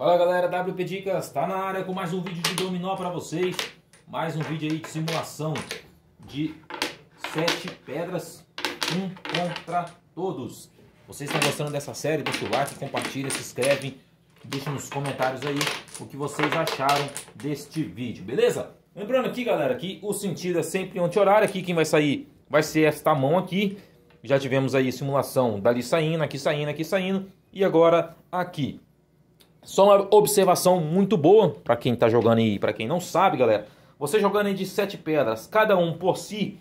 Fala galera, WP Dicas está na área com mais um vídeo de dominó para vocês. Mais um vídeo aí de simulação de sete pedras, um contra todos. Vocês estão gostando dessa série? Deixa o like, compartilha, se inscreve, deixa nos comentários aí o que vocês acharam deste vídeo, beleza? Lembrando aqui galera que o sentido é sempre anti-horário, aqui quem vai sair vai ser esta mão aqui. Já tivemos aí simulação dali saindo, aqui saindo, aqui saindo e agora aqui. Só uma observação muito boa para quem está jogando aí, para quem não sabe, galera. Você jogando aí de 7 pedras, cada um por si,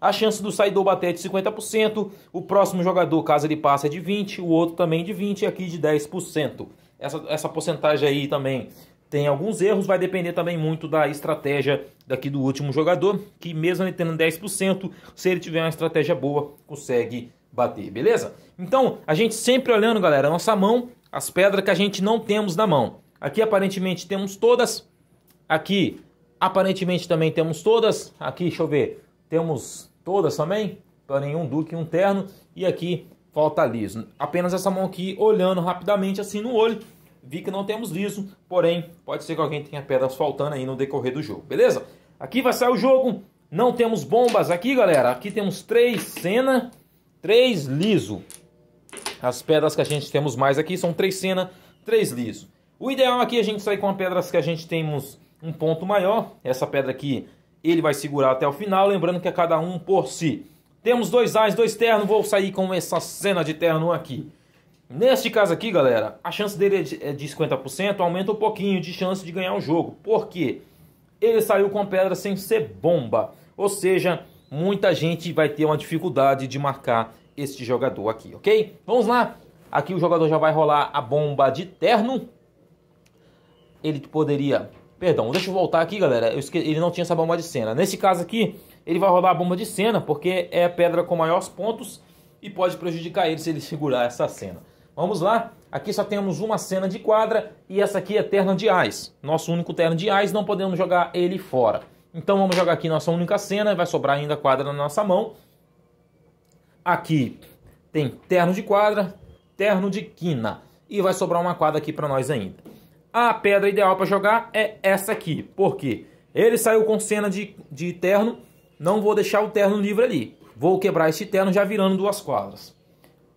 a chance do saidor bater é de 50%, o próximo jogador, caso ele passe, é de 20%, o outro também de 20% e aqui de 10%. Essa, essa porcentagem aí também tem alguns erros, vai depender também muito da estratégia daqui do último jogador, que mesmo ele tendo 10%, se ele tiver uma estratégia boa, consegue bater, beleza? Então, a gente sempre olhando, galera, nossa mão as pedras que a gente não temos na mão. Aqui aparentemente temos todas, aqui aparentemente também temos todas, aqui deixa eu ver, temos todas também, para nenhum duque, um terno, e aqui falta liso. Apenas essa mão aqui, olhando rapidamente assim no olho, vi que não temos liso, porém pode ser que alguém tenha pedras faltando aí no decorrer do jogo, beleza? Aqui vai sair o jogo, não temos bombas aqui galera, aqui temos três cena, três liso, as pedras que a gente temos mais aqui são três cena, três liso. O ideal aqui é a gente sair com as pedras que a gente temos um ponto maior. Essa pedra aqui ele vai segurar até o final, lembrando que é cada um por si. Temos dois ais, dois ternos vou sair com essa cena de terno aqui. Neste caso aqui, galera, a chance dele é de 50%, é aumenta um pouquinho de chance de ganhar o jogo. Por quê? Ele saiu com pedra sem ser bomba, ou seja, muita gente vai ter uma dificuldade de marcar este jogador aqui, ok? Vamos lá. Aqui o jogador já vai rolar a bomba de terno. Ele poderia... Perdão, deixa eu voltar aqui, galera. Esque... Ele não tinha essa bomba de cena. Nesse caso aqui, ele vai rolar a bomba de cena, porque é a pedra com maiores pontos e pode prejudicar ele se ele segurar essa cena. Vamos lá? Aqui só temos uma cena de quadra e essa aqui é terno de ais. Nosso único terno de ais, não podemos jogar ele fora. Então vamos jogar aqui nossa única cena, vai sobrar ainda quadra na nossa mão. Aqui tem terno de quadra, terno de quina. E vai sobrar uma quadra aqui para nós ainda. A pedra ideal para jogar é essa aqui. Por quê? Ele saiu com cena de, de terno. Não vou deixar o terno livre ali. Vou quebrar este terno já virando duas quadras.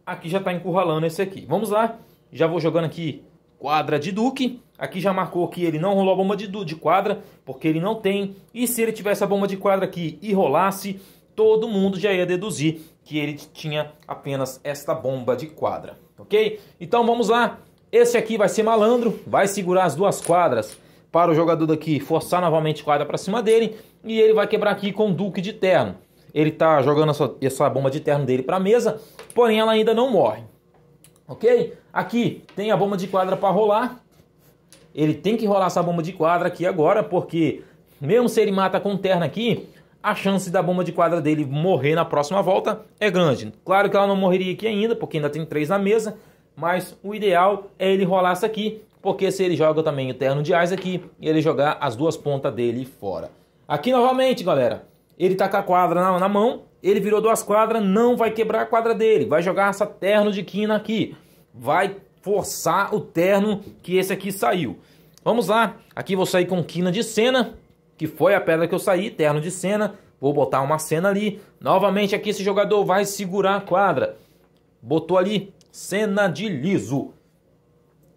Aqui já está encurralando esse aqui. Vamos lá. Já vou jogando aqui quadra de duque. Aqui já marcou que ele não rolou a bomba de, de quadra, porque ele não tem. E se ele tivesse a bomba de quadra aqui e rolasse, todo mundo já ia deduzir que ele tinha apenas esta bomba de quadra, ok? Então vamos lá. Esse aqui vai ser malandro, vai segurar as duas quadras para o jogador daqui forçar novamente quadra para cima dele e ele vai quebrar aqui com o Duque de Terno. Ele está jogando essa, essa bomba de terno dele para a mesa, porém ela ainda não morre, ok? Aqui tem a bomba de quadra para rolar. Ele tem que rolar essa bomba de quadra aqui agora, porque mesmo se ele mata com terno aqui, a chance da bomba de quadra dele morrer na próxima volta é grande. Claro que ela não morreria aqui ainda, porque ainda tem três na mesa, mas o ideal é ele rolar essa aqui, porque se ele joga também o terno de ás aqui, ele jogar as duas pontas dele fora. Aqui novamente, galera, ele tá com a quadra na, na mão, ele virou duas quadras, não vai quebrar a quadra dele, vai jogar essa terno de quina aqui, vai forçar o terno que esse aqui saiu. Vamos lá, aqui vou sair com quina de cena, que foi a pedra que eu saí, terno de cena, vou botar uma cena ali. Novamente aqui esse jogador vai segurar a quadra. Botou ali, cena de liso.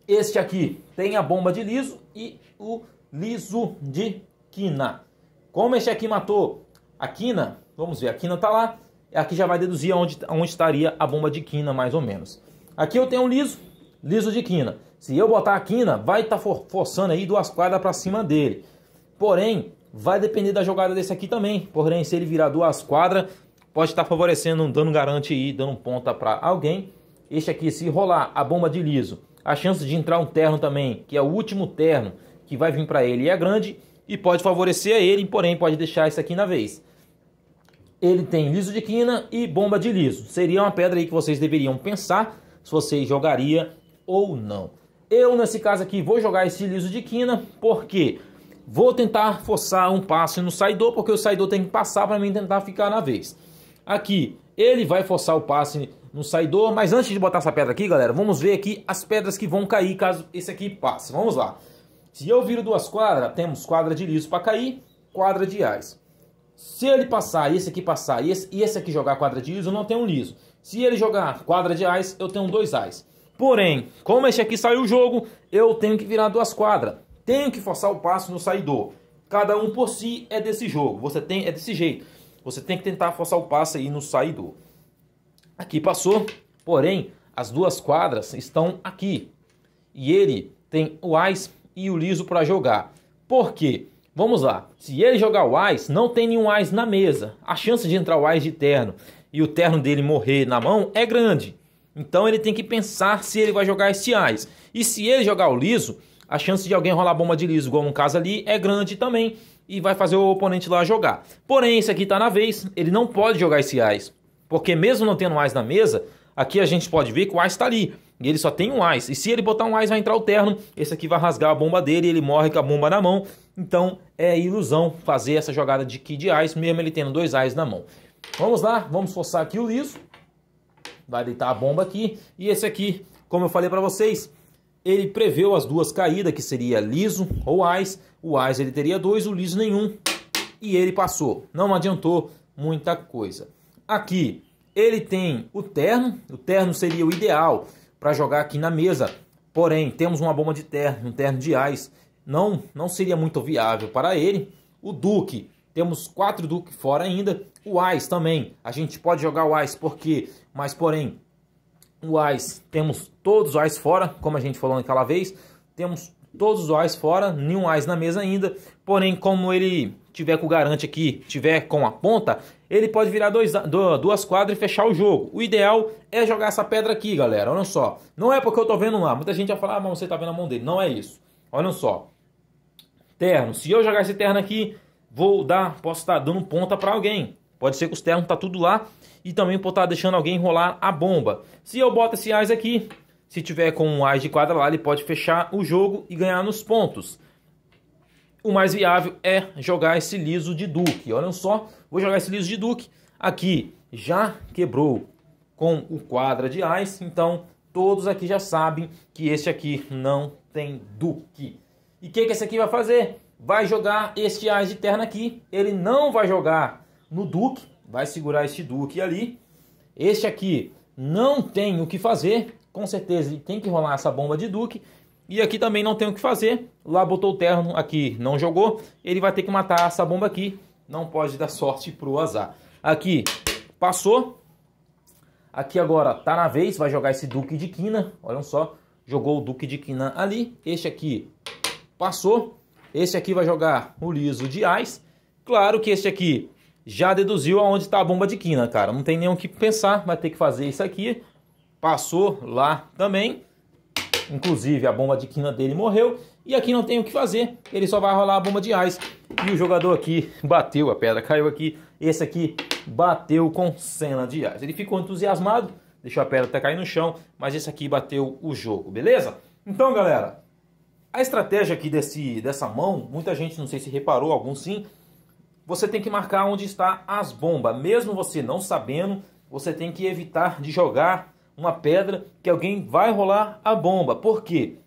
Este aqui tem a bomba de liso e o liso de quina. Como este aqui matou a quina, vamos ver, a quina está lá. É aqui já vai deduzir onde, onde estaria a bomba de quina, mais ou menos. Aqui eu tenho um liso, liso de quina. Se eu botar a quina, vai estar tá forçando aí duas quadras para cima dele. Porém, vai depender da jogada desse aqui também. Porém, se ele virar duas quadras, pode estar favorecendo um dano garante e dando ponta para alguém. Este aqui, se rolar a bomba de liso, a chance de entrar um terno também, que é o último terno que vai vir para ele, é grande e pode favorecer a ele, porém pode deixar isso aqui na vez. Ele tem liso de quina e bomba de liso. Seria uma pedra aí que vocês deveriam pensar se vocês jogaria ou não. Eu, nesse caso aqui, vou jogar esse liso de quina, porque Vou tentar forçar um passe no saidor, porque o saidor tem que passar para mim tentar ficar na vez. Aqui, ele vai forçar o passe no saidor, mas antes de botar essa pedra aqui, galera, vamos ver aqui as pedras que vão cair caso esse aqui passe. Vamos lá. Se eu viro duas quadras, temos quadra de liso para cair, quadra de ais. Se ele passar, esse aqui passar, esse, e esse aqui jogar quadra de liso, eu não tenho um liso. Se ele jogar quadra de ais, eu tenho dois ais. Porém, como esse aqui saiu o jogo, eu tenho que virar duas quadras. Tenho que forçar o passo no saidor. Cada um por si é desse jogo. Você tem é desse jeito. Você tem que tentar forçar o passe aí no saidor. Aqui passou, porém as duas quadras estão aqui. E ele tem o ice e o Liso para jogar. Por quê? Vamos lá. Se ele jogar o ice, não tem nenhum ice na mesa. A chance de entrar o ice de terno e o terno dele morrer na mão é grande. Então ele tem que pensar se ele vai jogar esse ice. E se ele jogar o Liso, a chance de alguém rolar bomba de liso, igual no caso ali, é grande também e vai fazer o oponente lá jogar. Porém, esse aqui está na vez, ele não pode jogar esse AIS, porque mesmo não tendo AIS na mesa, aqui a gente pode ver que o AIS está ali. E ele só tem um AIS. E se ele botar um AIS, vai entrar o terno. Esse aqui vai rasgar a bomba dele, e ele morre com a bomba na mão. Então é ilusão fazer essa jogada de Kid AIS, mesmo ele tendo dois AIS na mão. Vamos lá, vamos forçar aqui o liso. Vai deitar a bomba aqui. E esse aqui, como eu falei para vocês, ele preveu as duas caídas, que seria liso ou ice. O ice ele teria dois, o liso nenhum. E ele passou. Não adiantou muita coisa. Aqui ele tem o terno. O terno seria o ideal para jogar aqui na mesa. Porém, temos uma bomba de terno, um terno de ice. Não, não seria muito viável para ele. O duque, temos quatro duques fora ainda. O ice também. A gente pode jogar o ice porque, mas porém, o AIS, temos todos os AIS fora, como a gente falou naquela vez, temos todos os AIS fora, nenhum AIS na mesa ainda, porém como ele tiver com o garante aqui, tiver com a ponta, ele pode virar dois, duas quadras e fechar o jogo. O ideal é jogar essa pedra aqui, galera, olha só. Não é porque eu tô vendo lá, muita gente vai falar, ah, mas você tá vendo a mão dele, não é isso. Olha só, terno, se eu jogar esse terno aqui, vou dar, posso estar dando ponta para alguém. Pode ser que os termos tá tudo lá e também pode estar tá deixando alguém rolar a bomba. Se eu boto esse AIS aqui, se tiver com um AIS de quadra lá, ele pode fechar o jogo e ganhar nos pontos. O mais viável é jogar esse liso de Duque. Olha só, vou jogar esse liso de Duque. Aqui já quebrou com o quadra de AIS, então todos aqui já sabem que esse aqui não tem Duque. E o que, que esse aqui vai fazer? Vai jogar este AIS de terna aqui, ele não vai jogar no Duque, vai segurar esse Duque ali. Este aqui não tem o que fazer, com certeza ele tem que rolar essa bomba de Duque. E aqui também não tem o que fazer, lá botou o terno, aqui não jogou, ele vai ter que matar essa bomba aqui, não pode dar sorte pro azar. Aqui passou, aqui agora tá na vez, vai jogar esse Duque de Quina, olham só, jogou o Duque de Quina ali, este aqui passou, este aqui vai jogar o liso de Ais, claro que este aqui já deduziu aonde está a bomba de quina, cara. Não tem nem o que pensar, vai ter que fazer isso aqui. Passou lá também. Inclusive, a bomba de quina dele morreu. E aqui não tem o que fazer, ele só vai rolar a bomba de ás. E o jogador aqui bateu a pedra, caiu aqui. Esse aqui bateu com cena de ás. Ele ficou entusiasmado, deixou a pedra até cair no chão, mas esse aqui bateu o jogo, beleza? Então, galera, a estratégia aqui desse, dessa mão, muita gente, não sei se reparou, alguns sim, você tem que marcar onde está as bombas. Mesmo você não sabendo, você tem que evitar de jogar uma pedra que alguém vai rolar a bomba. Por quê?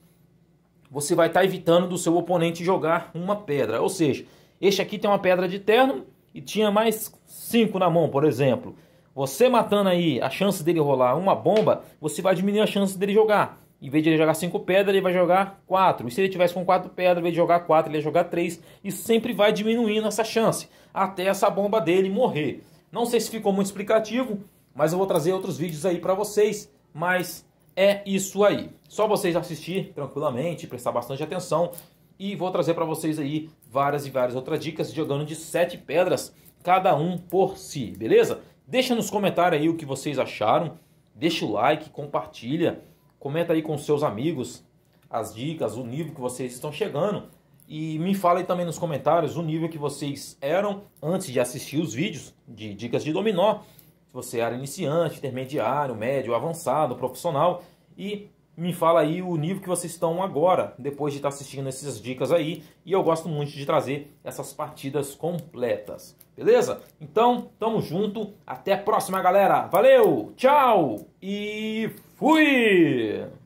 Você vai estar tá evitando do seu oponente jogar uma pedra. Ou seja, este aqui tem uma pedra de terno e tinha mais cinco na mão, por exemplo. Você matando aí a chance dele rolar uma bomba, você vai diminuir a chance dele jogar em vez de ele jogar 5 pedras, ele vai jogar 4. E se ele tivesse com 4 pedras, em vez de jogar 4, ele ia jogar 3. E sempre vai diminuindo essa chance, até essa bomba dele morrer. Não sei se ficou muito explicativo, mas eu vou trazer outros vídeos aí para vocês. Mas é isso aí. Só vocês assistir tranquilamente, prestar bastante atenção. E vou trazer para vocês aí várias e várias outras dicas jogando de 7 pedras, cada um por si, beleza? Deixa nos comentários aí o que vocês acharam. Deixa o like, compartilha. Comenta aí com seus amigos as dicas, o nível que vocês estão chegando. E me fala aí também nos comentários o nível que vocês eram antes de assistir os vídeos de dicas de dominó. Se você era iniciante, intermediário, médio, avançado, profissional. E me fala aí o nível que vocês estão agora, depois de estar tá assistindo essas dicas aí. E eu gosto muito de trazer essas partidas completas, beleza? Então, tamo junto, até a próxima, galera. Valeu, tchau e fui!